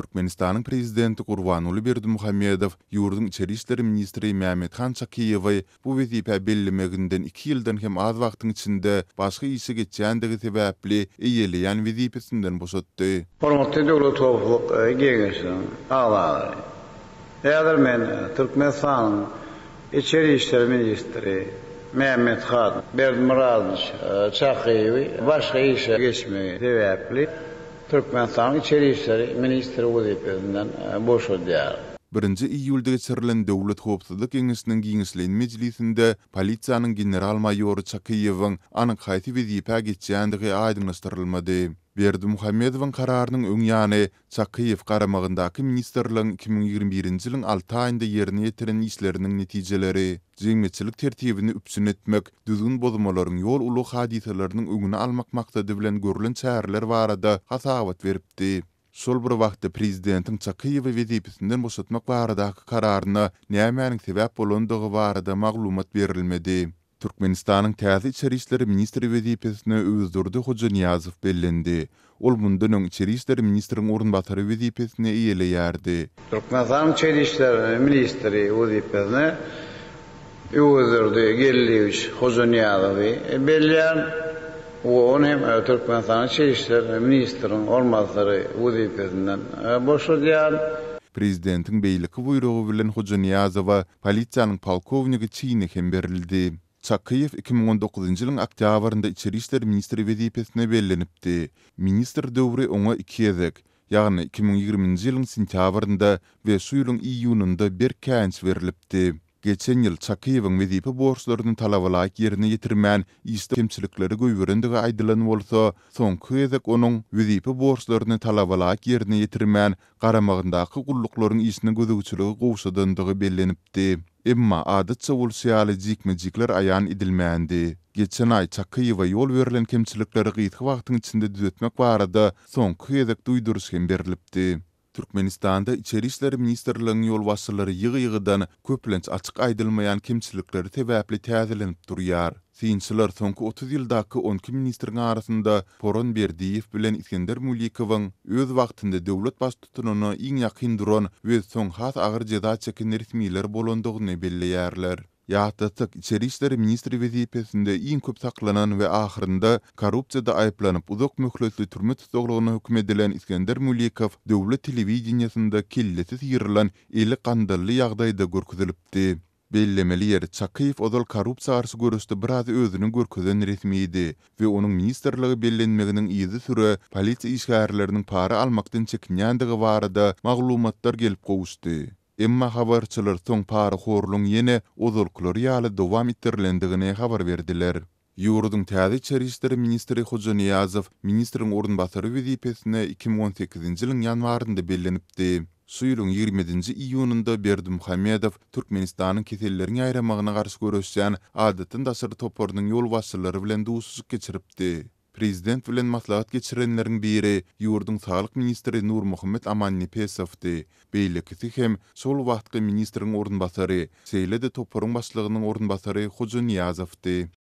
Türkmenistanyň prezidenti Gurbanuly Berdimuhammedow ýurdun içeri işleri ministri Mehmet Han Çakiyewi bu wezipä bellemeginden 2 ýyldan hem az wagtyň içinde başga ýyşy geçýändigi sebäpli eýelýän wezipesinden boşatdy. Hormatly döwlet howpluk e, gegeşi, ministri Mehmet Khan, Berdimuradyş e, Çakiyewi başga işe geçmegi sebäpli Türkmenistan içeri işleri Ministeri vazifesinden boş o 1-nji iýulda geçirilen döwlet howpsuzlyk kengesiniň giňişleýän mejlisinde polisiýanyň general majory Çakyýewiň anyň haýaty wezipä geçýändigi aýdymlaşdyrylmady. Berdi Muhammedowyň kararynyň öňýany Çakyýew garamagyndaky ministrligiň 2021-nji ýylyň 6 aýynda ýerine ýetiren işleriniň netijeleri, jemgyýetçilik tertibini üpsün etmek, düzgün bozmalaryň ýol ulu hadiseleriniň öňüni almak maksady bilen görülen çäherler barada hasabat beripdi. Sol bir wagtda prezidentin Çakyýewi wezipetinden boşatmak baradaky kararyna näme sebäp bolandygy barada maglumat berilmedi. Türkmenistanyň täze içeri işleri ministri wezipetine özdürdi Hoca Niyazow bellendi. Ol mundan öň içeri işleri ministriň ornbatary wezipetine ýeleýärdi. Türkmenistan içeri işleri ministri wezipetine özdürdi gelýär Hoca Niyazow bellendi. Onu hem Türkmenistan'ın çeşitleri, ministerin olmazları vuzifesinden e, boşalıyor. Prezidentin beylikı buyruğu bilen Hoca Niyazova, polisiyanın polkovnigi çiğine hem berildi. Çakayev 2019-nji ýylyň oktýabrynda içeri işleri ministri wezipetine bellenipdi. Minister döwri oňa 2 ýezek, ýagny 2020-nji ýylyň sentýabrynda we şu ýylyň iýununda bir käňç berilipdi. geçen ýyl çakyýyň we diýip yerini talawlaýyk ýerine ýetirmän ýeňe kimçilikleri goýberendigi aýdylan bolsa, soň köýzek onuň we diýip borçlaryny talawlaýyk ýerine ýetirmän garamagyndaky gullyklaryň ýysyny gözegçiligi gowşadandygy Emma adat sowul syaly jikme ayan aýan edilmändi. Geçen ay çakyýyň yol berilen kimçilikleri gyýtgy wagtyň içinde düzetmek barada soň köýzek duýdurys hem Türkmenistanda İçeri İşleri Ministerliğinin yol vasıtları yığı yığıdan köplenç açık aydılmayan kimçilikleri tebəbli təzilinib duruyar. Sinçilər sonku 30 yıldakı 12 ministerin arasında Poron Berdiyev bilen İskender Mulikovın öz vaxtında devlet bas tutununu in duran ve son hat ağır ceda çekinir ismiler bolondoğunu belli yerler. Yahtatyk içeri işleri ministri vezipesinde iň köp saklanan we ahyrynda korrupsiýada aýplanyp uzak möhletli türme tutuklugyna hukm edilen Iskender Mulikow döwlet telewizionasynda killeti ýyrylan eli gandally ýagdaýda görkezilipdi. Bellemeli ýer Çakyýew odal korrupsiýa arsy görüşde biraz özüni görkezen resmi idi we onuň ministrligi bellenmeginiň ýyzy polisiýa para almakdan barada maglumatlar gelip Emma habarçılar soň pary horlung ýene uzul klor ýaly dowam etdirilendigini habar berdiler. Yurdun täze çerişleri ministri Hoca Niyazov ministrin urun batary 2018-nji ýylyň ýanwarynda bellenipdi. 20-nji iýunynda Berdim Hamedow Türkmenistanyň keselilerin aýramagyna garşy görüşýän adatyn daşary toparynyň ýol wasylary bilen duýsuzlyk geçiripdi. prezident bilen maslahat geçirenlerin biri yurdun sağlık ministri Nur Muhammed Amanni Pesafdi. Beylikisi hem sol vaqtki ministrin orun basari, seyledi toporun başlığının orun Hucu Niyazafdi.